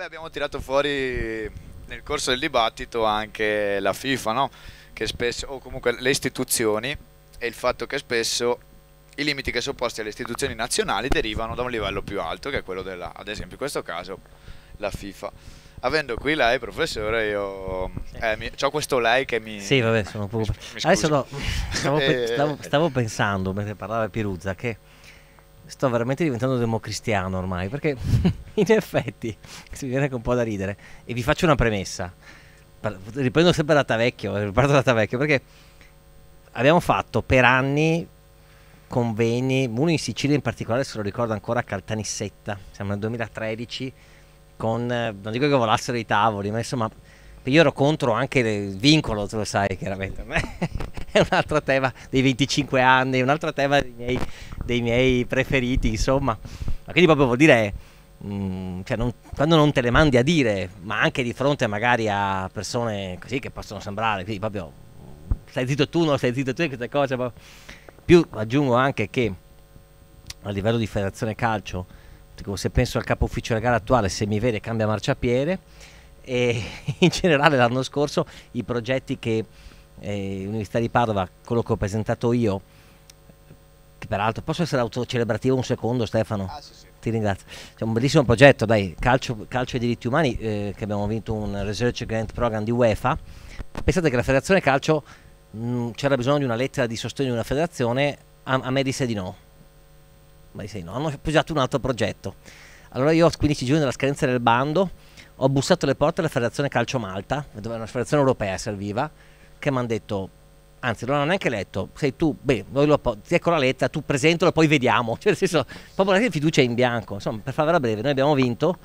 Beh, abbiamo tirato fuori nel corso del dibattito anche la FIFA, no? che spesso, o comunque le istituzioni, e il fatto che spesso i limiti che sono posti alle istituzioni nazionali derivano da un livello più alto, che è quello della, ad esempio in questo caso, la FIFA. Avendo qui lei, professore, io eh, ho questo lei che mi... Sì, vabbè, sono proprio... Adesso no, stavo, eh, stavo, stavo pensando, mentre parlava Piruzza, che sto veramente diventando democristiano ormai, perché in effetti si viene anche un po' da ridere. E vi faccio una premessa. Riprendo sempre da Tavecchio, riparto da Tavecchio, perché abbiamo fatto per anni convegni, uno in Sicilia in particolare se lo ricordo ancora a Caltanissetta, siamo nel 2013, con, non dico che volassero i tavoli, ma insomma, io ero contro anche il vincolo, tu lo sai chiaramente, è un altro tema dei 25 anni, è altro tema dei miei, dei miei, preferiti, insomma. Ma quindi proprio vuol dire, mh, mm, cioè non, quando non te le mandi a dire, ma anche di fronte magari a persone così che possono sembrare, quindi proprio mm, stai zitto tu, non stai zitto tu in queste cose, ma più aggiungo anche che a livello di federazione calcio, se penso al capo ufficio della gara attuale, se mi vede cambia marciapiede e in generale l'anno scorso i progetti che eh, Università di Padova, quello che ho presentato io, che peraltro posso essere autocelebrativo un secondo Stefano? Ah, sì, sì. Ti ringrazio. C'è cioè, un bellissimo progetto, dai, calcio, calcio e diritti umani, eh, che abbiamo vinto un Research Grant Program di UEFA. Pensate che la federazione calcio mm, c'era bisogno di una lettera di sostegno di una federazione, a, a me disse di no. Ma disse di no, hanno appoggiato un altro progetto. Allora io 15 giugno della scadenza del bando ho bussato le porte alla Federazione Calcio Malta, dove una federazione europea serviva, che mi hanno detto, anzi non l'hanno neanche letto, sei tu, beh, noi lo, ti ecco la lettera, tu presentalo, poi vediamo. Cioè nel senso, proprio la fiducia in bianco. Insomma, per farla breve, noi abbiamo vinto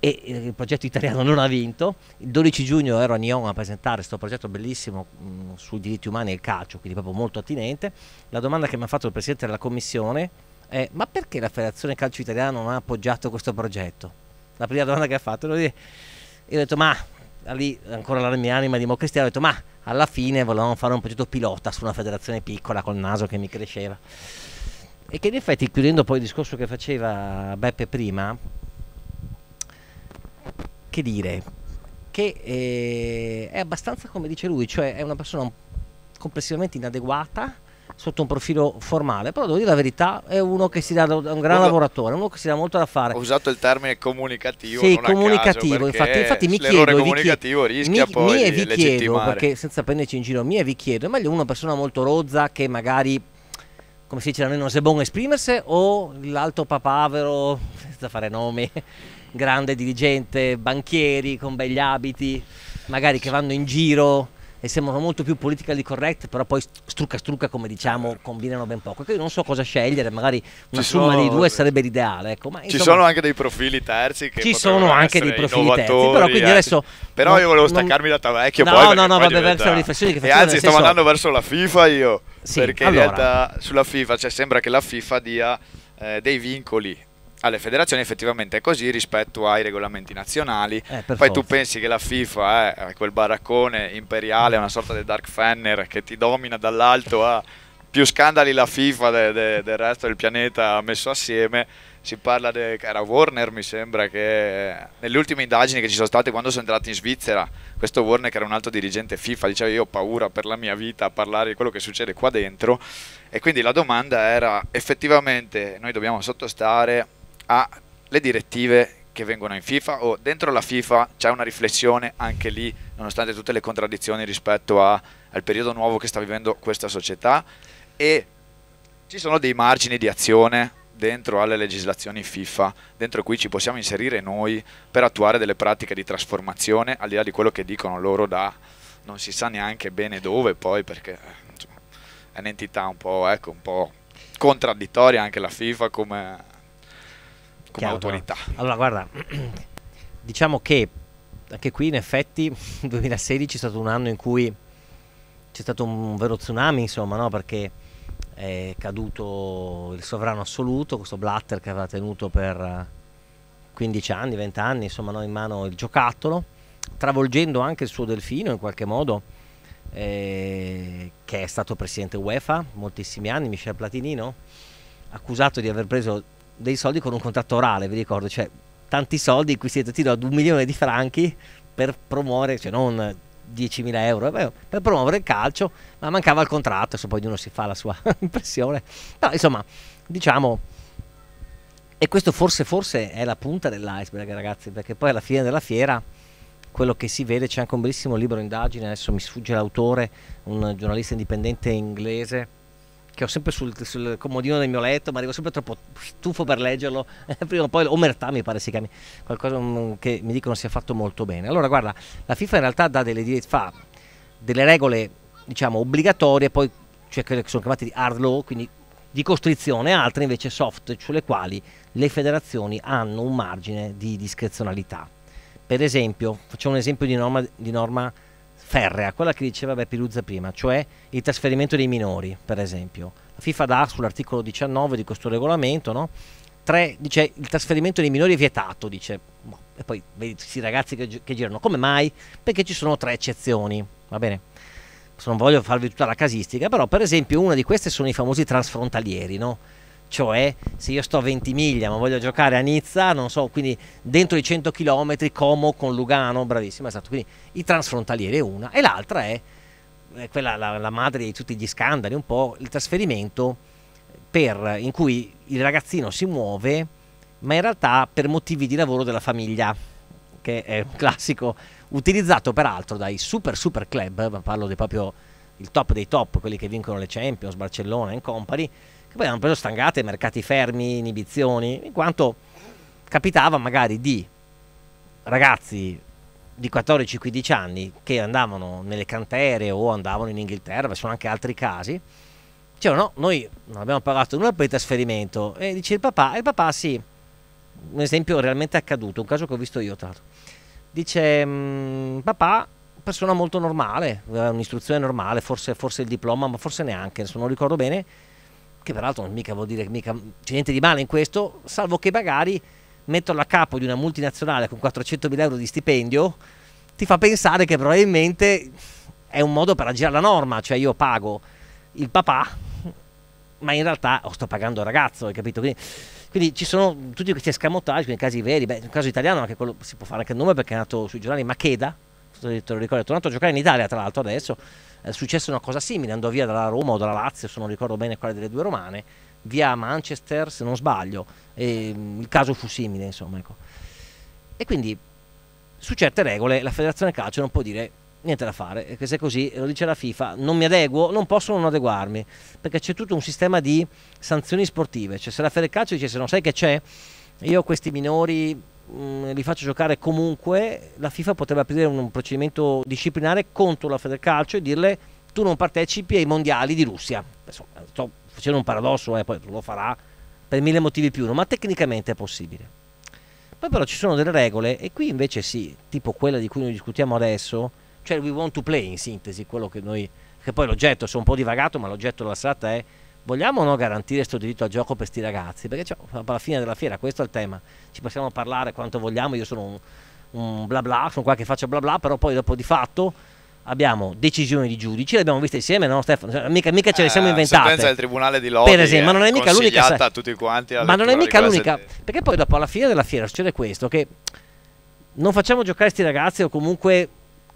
e il progetto italiano non ha vinto. Il 12 giugno ero a Nyon a presentare questo progetto bellissimo mh, mm, sui diritti umani e il calcio, quindi proprio molto attinente. La domanda che mi ha fatto il Presidente della Commissione è ma perché la Federazione Calcio Italiana non ha appoggiato questo progetto? La prima domanda che ha fatto, lui, io ho detto ma lì ancora la mia anima di democristiana ho detto ma alla fine volevamo fare un progetto pilota su una federazione piccola col naso che mi cresceva e che in effetti chiudendo poi il discorso che faceva Beppe prima che dire che eh, è abbastanza come dice lui cioè è una persona complessivamente inadeguata sotto un profilo formale, però devo dire la verità, è uno che si dà un gran Guarda, lavoratore, uno che si dà molto da fare. Ho usato il termine comunicativo. Sì, comunicativo, infatti, infatti mi chiedo... comunicativo chiedo, rischia mi, poi mi e vi chiedo, perché senza prenderci in giro, mi e vi chiedo, è meglio una persona molto rozza che magari come si dice da noi, non si è buono esprimersi, o l'alto papavero, senza fare nomi, grande dirigente, banchieri con begli abiti, magari che vanno in giro e sembrano molto più politically correct, però poi strucca strucca, come diciamo, combinano ben poco. Io non so cosa scegliere, magari una ci somma sono... dei due sarebbe l'ideale. Ecco. Ma, insomma, ci sono anche dei profili terzi che ci sono anche dei profili terzi, però quindi adesso però io volevo staccarmi non... da Tavecchio no, poi no, no, vabbè, diventa... verso riflessioni che faccio. E anzi, sto senso... andando verso la FIFA io, sì, perché allora... in realtà sulla FIFA, cioè sembra che la FIFA dia eh, dei vincoli alle federazioni effettivamente è così rispetto ai regolamenti nazionali. Eh, Poi forza. tu pensi che la FIFA eh, è quel baraccone imperiale, una sorta di Dark Fenner che ti domina dall'alto a più scandali la FIFA de, de, del resto del pianeta messo assieme. Si parla di era Warner, mi sembra che nelle ultime indagini che ci sono state quando sono entrati in Svizzera, questo Warner che era un altro dirigente FIFA diceva io ho paura per la mia vita a parlare di quello che succede qua dentro e quindi la domanda era effettivamente noi dobbiamo sottostare alle direttive che vengono in FIFA o dentro la FIFA c'è una riflessione anche lì, nonostante tutte le contraddizioni rispetto a, al periodo nuovo che sta vivendo questa società e ci sono dei margini di azione dentro alle legislazioni FIFA, dentro cui ci possiamo inserire noi per attuare delle pratiche di trasformazione, al di là di quello che dicono loro da non si sa neanche bene dove poi, perché insomma, è un'entità un po', ecco, un po' contraddittoria anche la FIFA come come Chiaro, autorità. No. Allora, guarda, diciamo che anche qui in effetti il 2016 è stato un anno in cui c'è stato un vero tsunami, insomma, no? perché è caduto il sovrano assoluto, questo Blatter che aveva tenuto per 15 eh, anni, 20 anni, insomma, no? in mano il giocattolo, travolgendo anche il suo delfino in qualche modo, eh, che è stato presidente UEFA moltissimi anni, Michel Platinino, accusato di aver preso dei soldi con un contratto orale, vi ricordo, cioè tanti soldi in cui siete ti ad un milione di franchi per promuovere, cioè non 10.000 euro, eh, per promuovere il calcio, ma mancava il contratto, adesso poi ognuno si fa la sua impressione, però insomma, diciamo, e questo forse, forse è la punta dell'iceberg ragazzi, perché poi alla fine della fiera quello che si vede c'è anche un bellissimo libro indagine, adesso mi sfugge l'autore, un giornalista indipendente inglese, che ho sempre sul, sul, comodino del mio letto, ma arrivo sempre troppo stufo per leggerlo. Eh, prima o poi Omertà mi pare si chiami, qualcosa mm, che mi dicono sia fatto molto bene. Allora, guarda, la FIFA in realtà dà delle, fa delle regole, diciamo, obbligatorie, poi cioè quelle che sono chiamate di hard law, quindi di costrizione, altre invece soft, sulle quali le federazioni hanno un margine di discrezionalità. Per esempio, facciamo un esempio di norma, di norma ferrea, quella che diceva Beh Piruzza prima, cioè il trasferimento dei minori, per esempio. La FIFA dà sull'articolo 19 di questo regolamento, no? 3, dice il trasferimento dei minori è vietato, dice, e poi vedi questi ragazzi che, che, girano, come mai? Perché ci sono tre eccezioni, va bene? Non voglio farvi tutta la casistica, però per esempio una di queste sono i famosi transfrontalieri, no? cioè se io sto a 20 miglia ma voglio giocare a Nizza, non so, quindi dentro i 100 km Como con Lugano, bravissimo, esatto, quindi i transfrontalieri è una e l'altra è, è quella la, la, madre di tutti gli scandali, un po' il trasferimento per, in cui il ragazzino si muove ma in realtà per motivi di lavoro della famiglia, che è un classico utilizzato peraltro dai super super club, parlo di proprio il top dei top, quelli che vincono le Champions, Barcellona e company, che poi hanno preso stangate, mercati fermi, inibizioni, in quanto capitava magari di ragazzi di 14-15 anni che andavano nelle cantere o andavano in Inghilterra, ci sono anche altri casi, dicevano no, noi non abbiamo pagato nulla per il trasferimento e dice il papà, e il papà sì, un esempio realmente accaduto, un caso che ho visto io tra l'altro, dice mm, papà persona molto normale, aveva eh, un'istruzione normale, forse, forse il diploma, ma forse neanche, non ricordo bene, che peraltro non mica vuol dire che mica c'è niente di male in questo, salvo che magari metterlo a capo di una multinazionale con 400.000 euro di stipendio ti fa pensare che probabilmente è un modo per aggirare la norma, cioè io pago il papà, ma in realtà oh, sto pagando il ragazzo, hai capito? Quindi, quindi ci sono tutti questi escamotaggi, quindi casi veri, beh, un caso italiano, anche quello si può fare anche il nome perché è nato sui giornali Macheda, te lo ricordo, è tornato a giocare in Italia tra l'altro adesso, eh, successe una cosa simile, andò via dalla Roma o dalla Lazio, se non ricordo bene quale delle due romane, via Manchester se non sbaglio, e, mm, il caso fu simile insomma. Ecco. E quindi su certe regole la federazione calcio non può dire niente da fare, perché se è così, lo dice la FIFA, non mi adeguo, non posso non adeguarmi, perché c'è tutto un sistema di sanzioni sportive, cioè se la Federazione calcio dice se non sai che c'è, io ho questi minori mh, mm, li faccio giocare comunque, la FIFA potrebbe aprire un, un procedimento disciplinare contro la Federcalcio e dirle tu non partecipi ai mondiali di Russia. Insomma, eh, sto facendo un paradosso, eh, poi lo farà per mille motivi più uno, ma tecnicamente è possibile. Poi però ci sono delle regole e qui invece sì, tipo quella di cui noi discutiamo adesso, cioè we want to play in sintesi, quello che noi, che poi l'oggetto, sono un po' divagato, ma l'oggetto della serata è vogliamo o no garantire questo diritto al gioco per questi ragazzi? Perché cioè, alla fine della fiera questo è il tema, ci possiamo parlare quanto vogliamo, io sono un, un bla bla, sono qua che faccio bla bla, però poi dopo di fatto abbiamo decisioni di giudici, le abbiamo viste insieme, no Stefano? Cioè, mica, mica, ce le siamo eh, inventate. La eh, sentenza del Tribunale di Lodi per esempio, ma non è mica l'unica. a tutti quanti. Ma non è mica l'unica, di... perché poi dopo alla fine della fiera succede questo, che non facciamo giocare questi ragazzi o comunque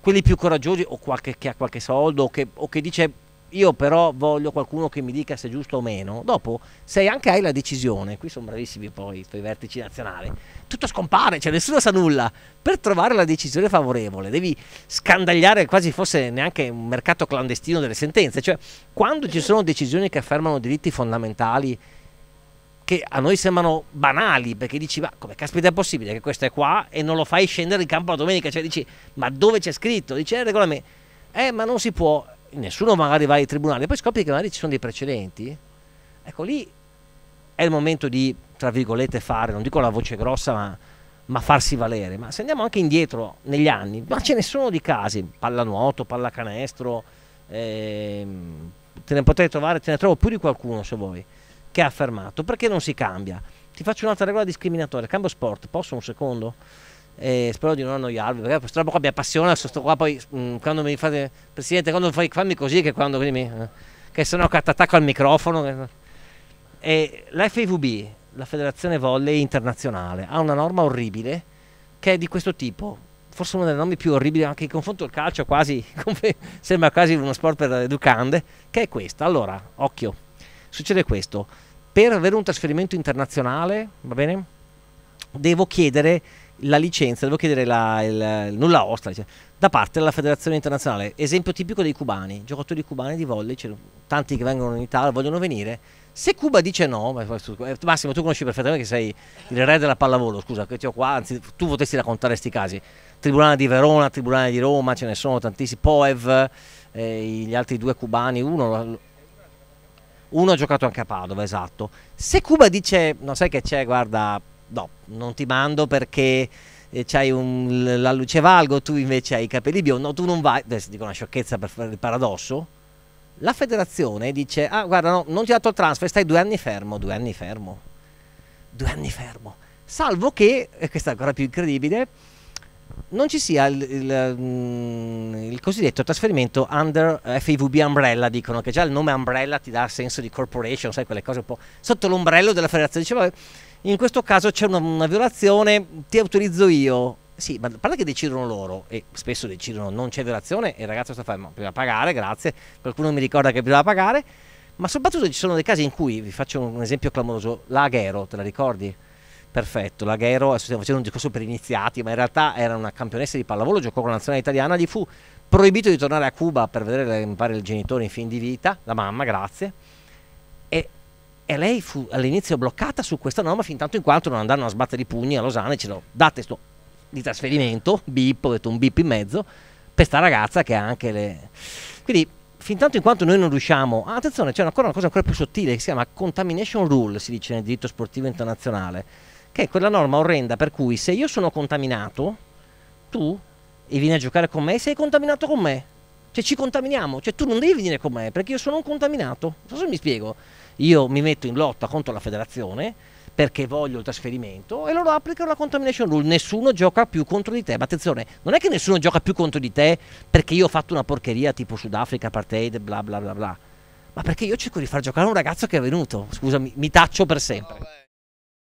quelli più coraggiosi o qualche, che ha qualche soldo o che, o che dice io però voglio qualcuno che mi dica se è giusto o meno, dopo se anche hai la decisione, qui sono bravissimi poi i tuoi vertici nazionali, tutto scompare, cioè nessuno sa nulla, per trovare la decisione favorevole devi scandagliare quasi fosse neanche un mercato clandestino delle sentenze, cioè quando ci sono decisioni che affermano diritti fondamentali che a noi sembrano banali perché dici ma come caspita è possibile che questo è qua e non lo fai scendere in campo la domenica, cioè dici ma dove c'è scritto? Dice eh, il regolamento, eh ma non si può, nessuno magari va ai tribunali, poi scopri che magari ci sono dei precedenti, ecco lì è il momento di, tra virgolette, fare, non dico la voce grossa, ma, ma farsi valere. Ma se andiamo anche indietro negli anni, ma ce ne sono di casi, pallanuoto, pallacanestro, ehm, te ne potrei trovare, te ne trovo più di qualcuno se vuoi, che ha affermato, perché non si cambia? Ti faccio un'altra regola discriminatoria, cambio sport, posso un secondo? e spero di non annoiarvi perché purtroppo qua mi appassiona sto qua poi mh, mm, quando mi fate presidente quando fai fammi così che quando quindi mi, eh, che sennò attacco al microfono eh. e la FIVB la federazione volley internazionale ha una norma orribile che è di questo tipo forse una delle norme più orribili anche in confronto al calcio quasi sembra quasi uno sport per educande che è questa allora occhio succede questo per avere un trasferimento internazionale va bene devo chiedere la licenza, devo chiedere la, il, il nulla osta da parte della federazione internazionale. Esempio tipico dei cubani, giocatori cubani di volley, tanti che vengono in Italia, vogliono venire. Se Cuba dice no, eh, Massimo tu conosci perfettamente che sei il re della pallavolo, scusa che ti ho qua, anzi tu potresti raccontare questi casi. Tribunale di Verona, Tribunale di Roma, ce ne sono tantissimi, Poev, eh, gli altri due cubani, uno uno ha giocato anche a Padova, esatto. Se Cuba dice, non sai che c'è, guarda, no, non ti mando perché eh, c'hai un, la luce valgo, tu invece hai i capelli biondi, no, tu non vai, adesso dico una sciocchezza per fare il paradosso, la federazione dice, ah guarda no, non ti ha dato il transfer, stai due anni fermo, due anni fermo, due anni fermo, salvo che, e questa è ancora più incredibile, non ci sia il, il, mm, il cosiddetto trasferimento under FIVB umbrella, dicono che già il nome umbrella ti dà senso di corporation, sai quelle cose un po' sotto l'ombrello della federazione, dice, in questo caso c'è una, una violazione, ti autorizzo io, sì, ma a parte che decidono loro, e spesso decidono non c'è violazione, e il ragazzo sta facendo, bisogna pagare, grazie, qualcuno mi ricorda che bisogna pagare, ma soprattutto ci sono dei casi in cui, vi faccio un esempio clamoroso, l'Aghero, te la ricordi? Perfetto, l'Aghero, adesso stiamo facendo un discorso per iniziati, ma in realtà era una campionessa di pallavolo, giocò con la nazionale italiana, gli fu proibito di tornare a Cuba per vedere, mi pare, i genitori in fin di vita, la mamma, grazie, e lei fu all'inizio bloccata su questa norma fin tanto in quanto non andarono a sbattere i pugni a Losanna e dicevano date sto di trasferimento, bip, ho detto un bip in mezzo, per sta ragazza che ha anche le... Quindi fin tanto in quanto noi non riusciamo... Ah, attenzione, c'è ancora una cosa ancora più sottile che si chiama contamination rule, si dice nel diritto sportivo internazionale, che è quella norma orrenda per cui se io sono contaminato, tu e vieni a giocare con me, sei contaminato con me. Cioè ci contaminiamo, cioè tu non devi venire con me perché io sono un contaminato. Non so se mi spiego io mi metto in lotta contro la federazione perché voglio il trasferimento e loro applicano la contamination rule, nessuno gioca più contro di te, ma attenzione, non è che nessuno gioca più contro di te perché io ho fatto una porcheria tipo Sudafrica, apartheid, bla bla bla bla, ma perché io cerco di far giocare un ragazzo che è venuto, scusami, mi taccio per sempre.